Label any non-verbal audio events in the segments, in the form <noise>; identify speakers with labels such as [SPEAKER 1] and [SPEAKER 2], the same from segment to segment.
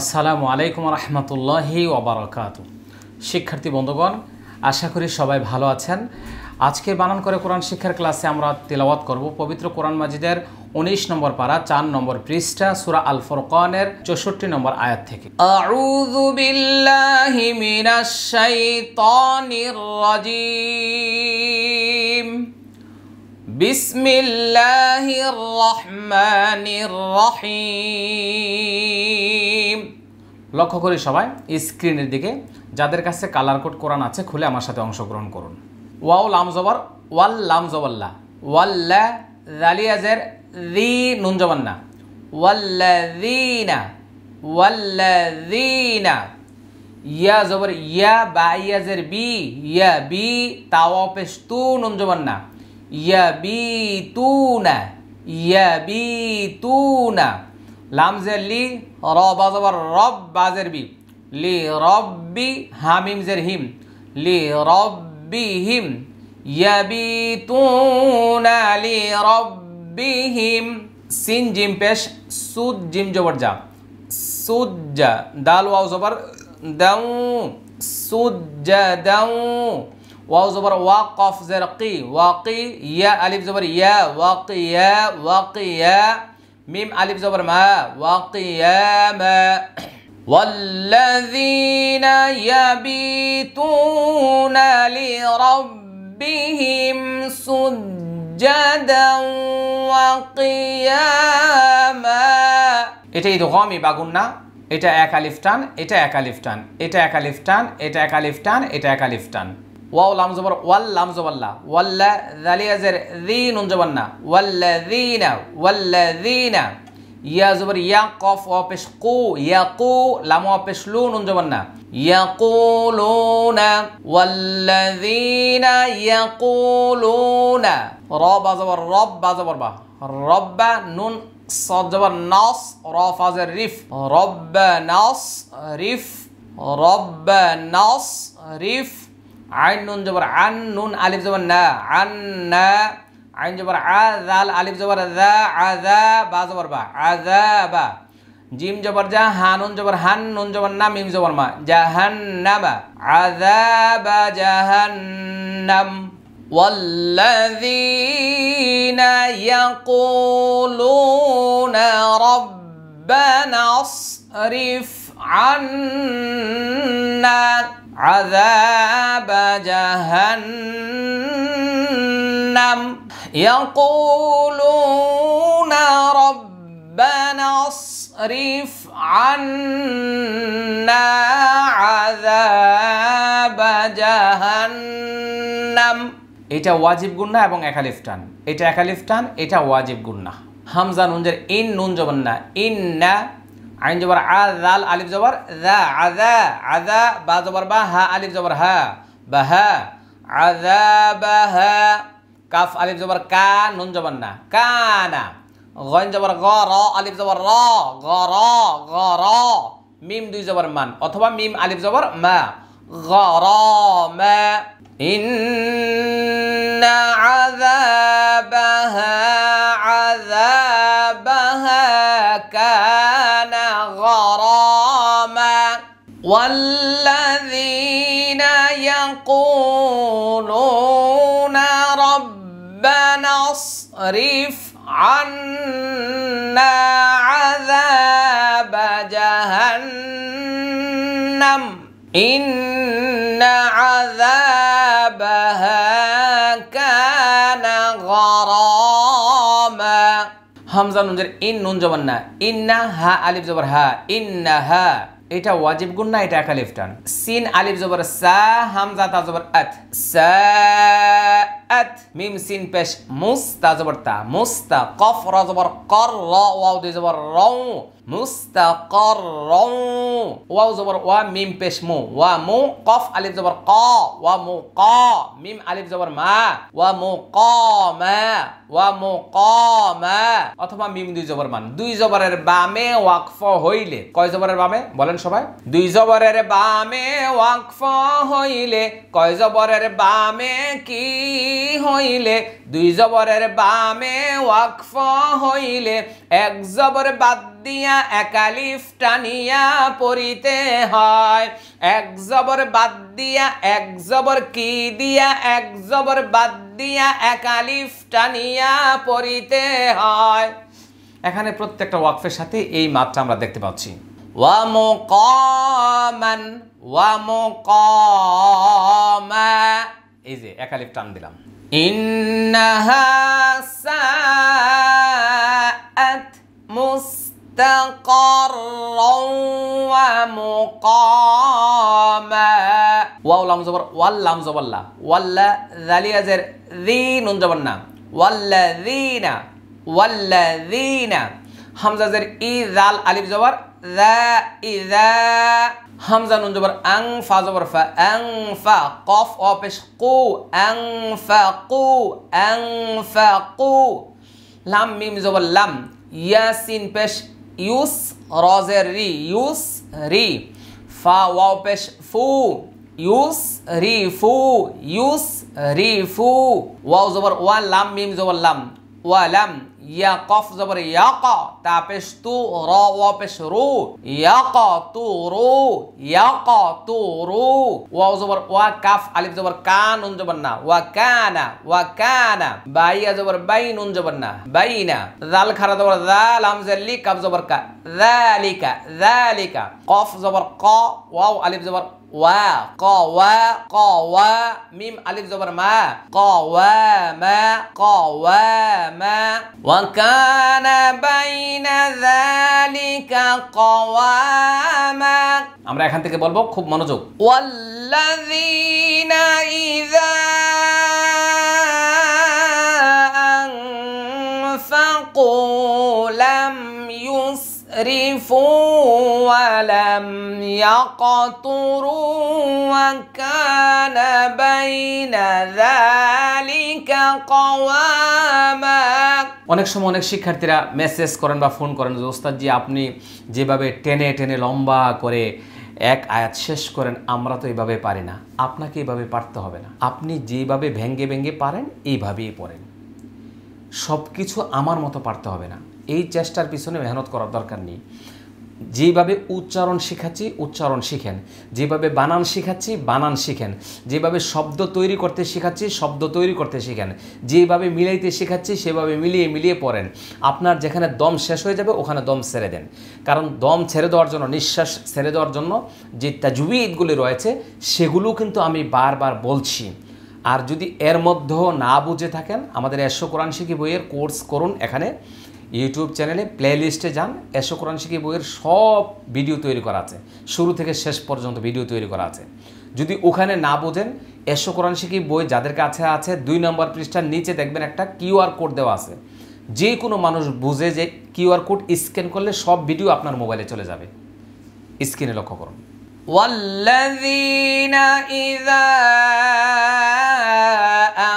[SPEAKER 1] আসসালামু আলাইকুম রহমতুল্লাহ ওবরাকাত শিক্ষার্থী বন্ধুগণ আশা করি সবাই ভালো আছেন আজকে বানান করে কোরআন শিক্ষার ক্লাসে আমরা তেলাওয়াত করব পবিত্র কোরআন মাজিদের উনিশ নম্বর পাড়া চার নম্বর পৃষ্ঠা সুরা আল কনের চৌষট্টি নম্বর আয়াত থেকে বিল্লাহি মিনাশ রাজিম বিসমিল্লাহির রহমানির রহিম লক্ষ্য করি সবাই স্ক্রিনের দিকে যাদের কাছে কালার কোড কোরআন আছে খুলে আমার সাথে অংশগ্রহণ করুন ওয়াও জবর ওয়াল লামজবাল্লা ওয়াল্লা রালিয়াজের রি নুন জবান্না ওয়াল্লা ওয়াল্লা ইয়া জবর ইয়া বা ইয়াজের বি ইয়া বি তাওয়া পেস্তু নুন জবান্না यबीतून यबीतून लाम जेर ली रब जबर रब बाजेर बी ली रब्बी हामीम जेर हिम ली रब्बिहिम यबीतून ली रब्बिहिम सिन जिम पेश सुद जिम जबर जा सुज दाल वाउ जबर दऊ सुज दऊ واو زبر واقف زرقي واقي يا الف زبر يا واقي يا واقي يا ميم الف زبر ما واقي يا ما
[SPEAKER 2] <clears throat> والذين يبيتون لربهم سجدا وقياما
[SPEAKER 1] এটা এই দোকামি বাগুন না এটা এক আলিফ টান এটা এক আলিফ টান এটা এক আলিফ টান এটা এক আলিফ টান এটা এক আলিফ টান واو لام زبر وال لام زبر لا ولا ذلية زر ذين نجبرنا ولا ذين ولا ذين يا زبر يا قاف وابش قو يا قو لام وابش لون نجبرنا يقولون والذين يقولون رب زبر رب زبر با رب نون صاد زبر ناس رافع زر ريف رب ناس ريف رب ناس ريف, رب ناس ريف عين نون جبر عن نون ألف جبر نا عنا عين جبر ع ذال ألف جبر ذا عذاب با جبر با عذاب جيم جبر جا هانون جبر هن نون جبر نا ميم جبر ما جهنم عذاب جهنم والذين
[SPEAKER 2] يقولون ربنا اصرف عنا عذاب جهنم يقولون ربنا اصرف عنا عذاب جهنم
[SPEAKER 1] এটা ওয়াজিব গুন্না এবং একালিফ টান এটা একালিফ টান এটা ওয়াজিব গুন্না হামজা নুনজের ইন নুন জবন্না ইন না আইন জবর আ জাল আলিফ জবর দা আদা আদা বা জবর বা হা আলিফ জবর হা বা হা আদা বা হা কাফ আলিফ জবর কা নুন জবর না কা না গন জবর গ র আলিফ জবর র গ র গ র মিম দুই জবর মান অথবা মিম আলিফ জবর মা গ র মা ইন
[SPEAKER 2] والذين يقولون ربنا اصرف عنا عذاب جهنم إن عذابها كان غراما
[SPEAKER 1] همزة نون إن نون جبنا إن ها ألف جبر ها إن ها এটা ওয়াজিব গুণ না এটা একালিফ টান সিন আলিফ জবর সা হামজা তা জবর সা আত মিম সিন পেশ মুস্তা তাজবর তা মুস্তা কফ রাজবর কর র ওয়াও দুই জবর রং মুস্তাকর রং ওয়াও জবর ওয়া মিম পেশ মু ওয়া মু কফ আলিফ জবর ক ওয়া মু ক মিম আলিফ জবর মা ওয়া মু ক মা ওয়া মু ক মা অথবা মিম দুই জবর মান দুই জবরের বামে ওয়াকফ হইলে কয় জবরের বামে বলেন সবাই দুই জবরের বামে ওয়াকফ হইলে কয় জবরের বামে কি হইলে দুই জবরের বামে ওয়াকফ হইলে এক জবর বাদ দিয়া একালিফ টানিয়া
[SPEAKER 2] পড়িতে হয় এক জবর বাদ দিয়া এক জবর কি দিয়া এক জবর বাদ দিয়া একালিফ টানিয়া পড়িতে হয়
[SPEAKER 1] এখানে প্রত্যেকটা ওয়াকফের সাথে এই মাত্রা আমরা দেখতে পাচ্ছি ওয়ামো
[SPEAKER 2] ওয়ামোকমা
[SPEAKER 1] এই যে একালিফ টান দিলাম إنها
[SPEAKER 2] ساءت مستقرا ومقاما
[SPEAKER 1] واو لام زبر ولا لام زبر لا ولا ذلي أزر ذي نون زبرنا والذين والذين همزة زر إذا الألف زبر ذا إذا হামজা নুন জবর আং ফা জবর ফা আং ফা কফ অ পেশ কু আং ফা কু আং ফা কু লাম মিম জবর লাম ইয়াসিন পেশ ইউস রজের রি ইউস রি ফা ওয়াও পেশ ফু ইউস রি ফু ইউস রি ফু ওয়াও জবর ওয়া লাম মিম জবর লাম ওয়া লাম يقف زبر يقع تابش تو را وابش رو يقع تو رو يقع تو رو واو زبر وكف الف زبر كان نون زبرنا وكان وكان باي زبر باي نون زبرنا بين ذال خرا زبر ذال هم زلي كاف زبر كا ذلك ذلك قف زبر قا واو الف زبر ওয়া ক ওয়া ক ওয়া
[SPEAKER 2] মিম মা ক ওয়া ক বাইনা
[SPEAKER 1] আমরা এখান থেকে বলবো খুব মনোযোগ
[SPEAKER 2] ওয়াল্লাযীনা ইযা আনফাকু أترفوا ولم يقطروا وكان
[SPEAKER 1] অনেক সময় অনেক শিক্ষার্থীরা মেসেজ করেন বা ফোন করেন যে ওস্তাদ জি আপনি যেভাবে টেনে টেনে লম্বা করে এক আয়াত শেষ করেন আমরা তো এভাবে পারি না আপনাকে এভাবে পারতে হবে না আপনি যেভাবে ভেঙ্গে ভেঙ্গে পারেন এইভাবেই পড়েন সব কিছু আমার মতো পারতে হবে না এই চেষ্টার পিছনে মেহনত করার দরকার নেই যেভাবে উচ্চারণ শেখাচ্ছি উচ্চারণ শিখেন যেভাবে বানান শেখাচ্ছি বানান শিখেন যেভাবে শব্দ তৈরি করতে শেখাচ্ছি শব্দ তৈরি করতে শিখেন যেভাবে মিলাইতে শেখাচ্ছি সেভাবে মিলিয়ে মিলিয়ে পড়েন আপনার যেখানে দম শেষ হয়ে যাবে ওখানে দম ছেড়ে দেন কারণ দম ছেড়ে দেওয়ার জন্য নিঃশ্বাস ছেড়ে দেওয়ার জন্য যে তাজুবিদগুলি রয়েছে সেগুলো কিন্তু আমি বারবার বলছি আর যদি এর মধ্যেও না বুঝে থাকেন আমাদের এশো কোরআন শিখি বইয়ের কোর্স করুন এখানে ইউটিউব চ্যানেলে প্লেলিস্টে যান এসো কোরআন শিখি বইয়ের সব ভিডিও তৈরি করা আছে শুরু থেকে শেষ পর্যন্ত ভিডিও তৈরি করা আছে যদি ওখানে না বোঝেন এসো কোরআন শিখি বই যাদের কাছে আছে দুই নম্বর পৃষ্ঠার নিচে দেখবেন একটা কিউআর কোড দেওয়া আছে যে কোনো মানুষ বুঝে যে কিউআর কোড স্ক্যান করলে সব ভিডিও আপনার মোবাইলে চলে যাবে স্ক্রিনে লক্ষ্য করুন
[SPEAKER 2] والذين إذا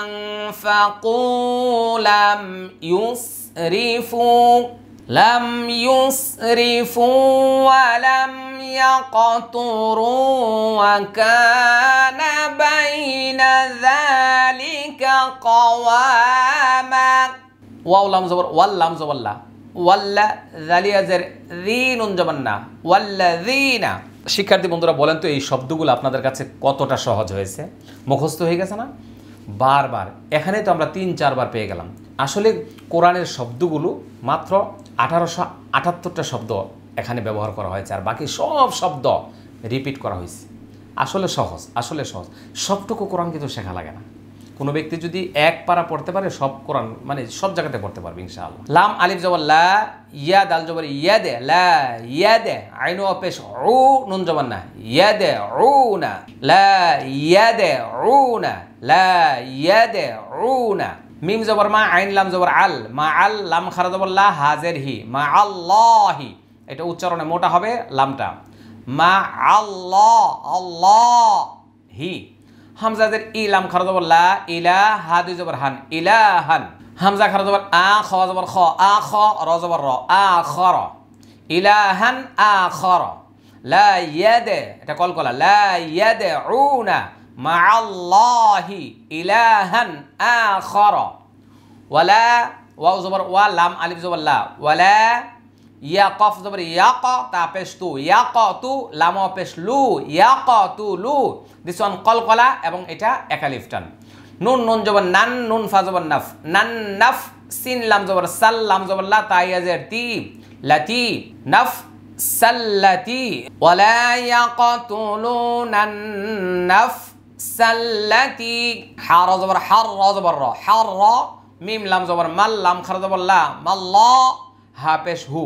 [SPEAKER 2] أنفقوا لم ইউস يسرفوا لم يسرفوا ولم يقتروا وكان بين ذلك قواما
[SPEAKER 1] واو لام زبر وال لام زبر لا ওয়াল্লা জালিয়া জের ওয়াল্লা রিনা শিক্ষার্থী বন্ধুরা বলেন তো এই শব্দগুলো আপনাদের কাছে কতটা সহজ হয়েছে মুখস্থ হয়ে গেছে না বারবার এখানে তো আমরা তিন চারবার পেয়ে গেলাম আসলে কোরআনের শব্দগুলো মাত্র আঠারোশো আটাত্তরটা শব্দ এখানে ব্যবহার করা হয়েছে আর বাকি সব শব্দ রিপিট করা হয়েছে আসলে সহজ আসলে সহজ সবটুকু কোরআন কিন্তু শেখা লাগে না কোনো ব্যক্তি যদি এক পারা পড়তে পারে সব কোরআন মানে সব জায়গাতে পড়তে পারবে ইনশাআল্লাহ লাম আলিফ জবর লা ইয়া দাল জবর ইয়া দে লা ইয়া দে আইন অপেশ ও নুন জবর না ইয়া দে ও না লা ইয়া দে ও না লা ইয়া দে ও না মিম জবর মা আইন লাম জবর আল মা আল লাম খারা জবর লা হাজের হি মা আল্লাহি এটা উচ্চারণে মোটা হবে লামটা মা আল্লাহ আল্লাহ হি হামজাদের ই লাম খারা জবর লা ইলা হা দুই জবর হান ইলা হান হামজা খারা জবর আ খ জবর খ আ খ র জবর র আ খ র হান আ খ র লা ইয়াদে এটা কলকলা লা ইয়াদে উনা মাআল্লাহি ইলাহান আখর ওয়ালা ওয়া জবর ওয়া লাম আলিফ জবর লা ওয়ালা ইয়াকফ জবর ইয়াক তা পেশতু তু লাম পেশলু ইয়াকতু লু দিস ওয়ান কলকলা এবং এটা একালিফটান নুন নুন জবর নান নুন ফা জবর নাফ নান নাফ সিন লাম জবর সাল লাম জবর লা তাইয়াজের তি লাতি নাফ সাল্লাতি ওয়ালা ইয়াকতুলুনা নাফ সাল্লাতি হা র জবর হার র জবর র হার র মিম লাম জবর মাল লাম খার জবর লা মাল্ল হা পেশ হু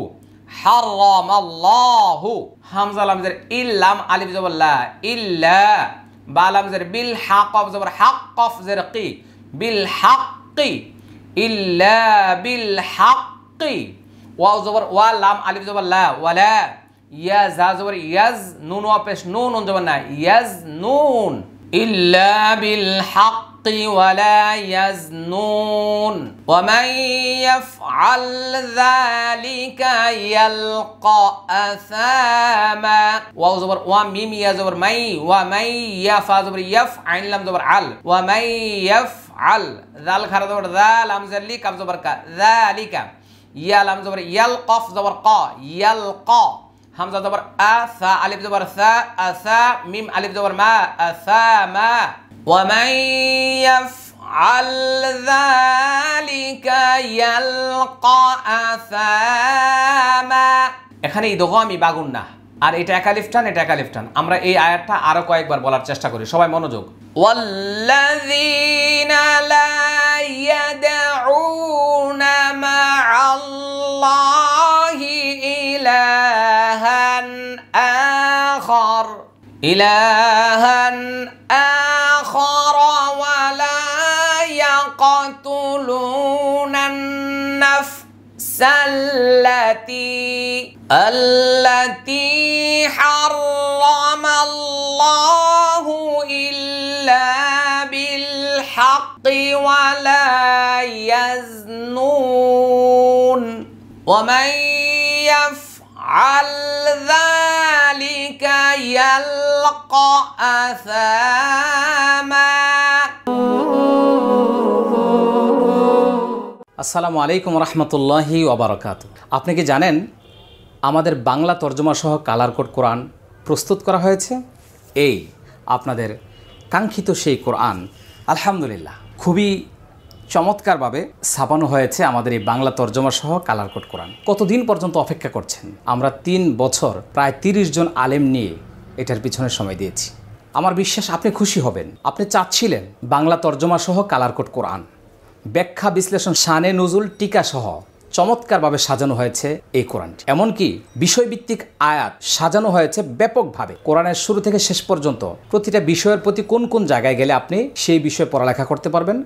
[SPEAKER 1] হার র মাল্লাহু হামজা লাম জের ইল লাম আলিফ জবর লা ইল্লা বা লাম জের বিল হা কফ জবর হাক কফ জের কি বিল হাক্কি ইল্লা বিল হাক্কি ওয়াও জবর ওয়া লাম আলিফ জবর লা ওয়ালা ইয়াজ হা জবর ইয়াজ নুন ওয়া পেশ নুন নুন জবর না ইয়াজ নুন إلا بالحق ولا يزنون ومن يفعل
[SPEAKER 2] ذلك يلقى
[SPEAKER 1] أثاما واو زبر وميم يا زبر مي ومن يفا زبر يف عين لم زبر عل ومن يفعل ذلك هذا زبر ذا لم زبر كم زبر كا ذلك يا لم زبر يلقف زبر قا يلقى হামজা জবর আ সা আলিফ জবর সা আসা মিম আলিফ জবর মা আসা মা ومن
[SPEAKER 2] يفعل ذلك يلقى أثاما
[SPEAKER 1] এখানে এই আমি বাগুন না আর এটা একালিফ টান এটা একালিফ টান আমরা এই আয়াতটা আরো কয়েকবার বলার চেষ্টা করি সবাই মনোযোগ
[SPEAKER 2] والذين লা يدعون مع الله إله إلها آخر ولا يقتلون النفس التي التي حرم الله إلا بالحق ولا يزنون ومن يف আল যালিকা আসসালামু
[SPEAKER 1] আলাইকুম রহমতুল্লাহ ওবরাকাত আপনি কি জানেন আমাদের বাংলা তর্জমা সহ কালার কোড কোরআন প্রস্তুত করা হয়েছে এই আপনাদের কাঙ্ক্ষিত সেই কোরআন আলহামদুলিল্লাহ খুবই চমৎকারভাবে ছাপানো হয়েছে আমাদের এই বাংলা তর্জমা সহ কালার কোড কোরআন কতদিন পর্যন্ত অপেক্ষা করছেন আমরা তিন বছর প্রায় তিরিশ জন আলেম নিয়ে এটার পিছনে সময় দিয়েছি আমার বিশ্বাস আপনি খুশি হবেন আপনি চাচ্ছিলেন বাংলা তর্জমা সহ কালার কোড কোরআন ব্যাখ্যা বিশ্লেষণ সানে নজুল টিকা সহ চমৎকারভাবে সাজানো হয়েছে এই কোরআনটি এমনকি বিষয়ভিত্তিক আয়াত সাজানো হয়েছে ব্যাপকভাবে কোরআনের শুরু থেকে শেষ পর্যন্ত প্রতিটা বিষয়ের প্রতি কোন কোন জায়গায় গেলে আপনি সেই বিষয়ে পড়ালেখা করতে পারবেন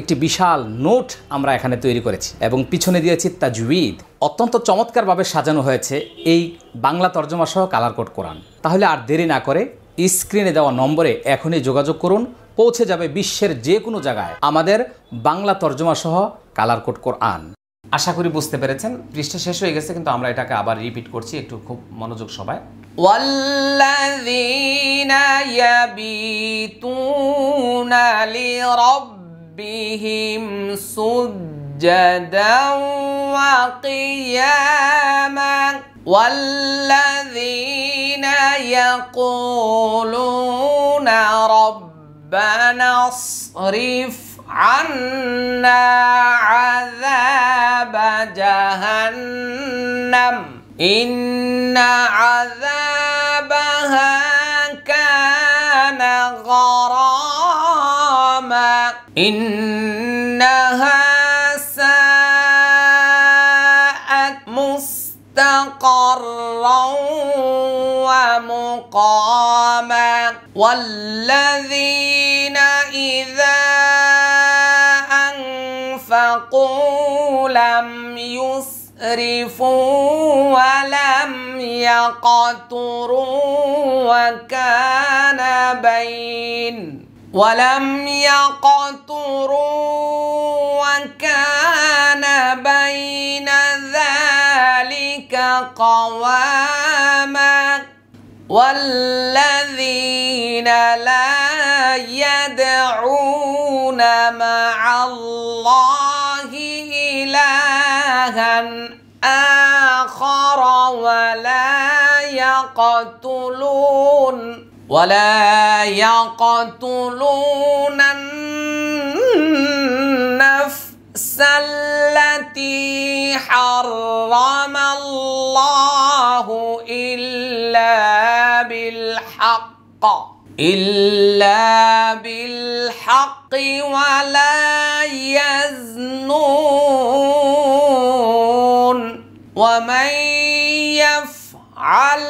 [SPEAKER 1] একটি বিশাল নোট আমরা এখানে তৈরি করেছি এবং পিছনে দিয়েছি তাজুইদ অত্যন্ত চমৎকারভাবে সাজানো হয়েছে এই বাংলা তর্জমা সহ কালার কোড কোরআন তাহলে আর দেরি না করে স্ক্রিনে দেওয়া নম্বরে এখনই যোগাযোগ করুন পৌঁছে যাবে বিশ্বের যে কোনো জায়গায় আমাদের বাংলা তর্জমা সহ কালার কোড কোরআন আশা করি বুঝতে পেরেছেন পৃষ্ঠা শেষ হয়ে গেছে কিন্তু আমরা এটাকে আবার রিপিট করছি একটু খুব মনোযোগ সবাই
[SPEAKER 2] والذين يبيتون لرب ربهم سجدا وقياما والذين يقولون ربنا اصرف عنا عذاب جهنم
[SPEAKER 1] إن
[SPEAKER 2] عذاب إنها ساءت مستقرا ومقاما والذين إذا أنفقوا لم يسرفوا ولم يقتروا وكان بين ولم يقتروا وكان بين ذلك قواما والذين لا يدعون مع الله إلها آخر ولا يقتلون ولا يقتلون النفس التي حرم الله إلا بالحق إلا بالحق ولا يزنون ومن يفعل عن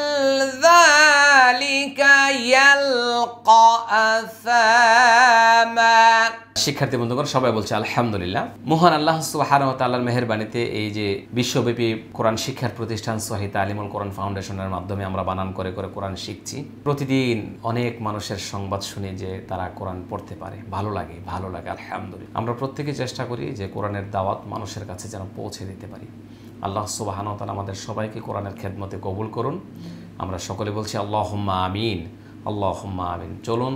[SPEAKER 2] ذلك يلقى أثاما
[SPEAKER 1] শিক্ষার্থী বন্ধুগণ সবাই বলছে আলহামদুলিল্লাহ মোহন আল্লাহ সুহারতাল্লার মেহরবানিতে এই যে বিশ্বব্যাপী কোরআন শিক্ষার প্রতিষ্ঠান সহিত আলিমুল কোরআন ফাউন্ডেশনের মাধ্যমে আমরা বানান করে করে কোরআন শিখছি প্রতিদিন অনেক মানুষের সংবাদ শুনি যে তারা কোরআন পড়তে পারে ভালো লাগে ভালো লাগে আলহামদুলিল্লাহ আমরা প্রত্যেকে চেষ্টা করি যে কোরআনের দাওয়াত মানুষের কাছে যেন পৌঁছে দিতে পারি আল্লাহ সুবাহানতাল আমাদের সবাইকে কোরআনের খেদমতে কবুল করুন আমরা সকলে বলছি আল্লাহ আমিন আল্লাহ আমিন চলুন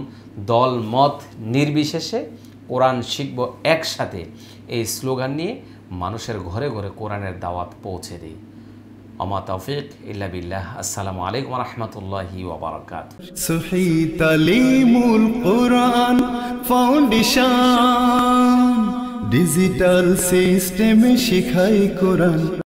[SPEAKER 1] দল মত নির্বিশেষে কোরআন শিখব একসাথে এই স্লোগান নিয়ে মানুষের ঘরে ঘরে কোরআনের দাওয়াত পৌঁছে দিই আমা তৌফিক ইল্লা বিল্লাহ আসসালামু আলাইকুম ওয়া ওবরাকাত
[SPEAKER 2] সুহি তালিমুল কোরআন
[SPEAKER 1] ফাউন্ডেশন ডিজিটাল সিস্টেমে শেখাই কোরআন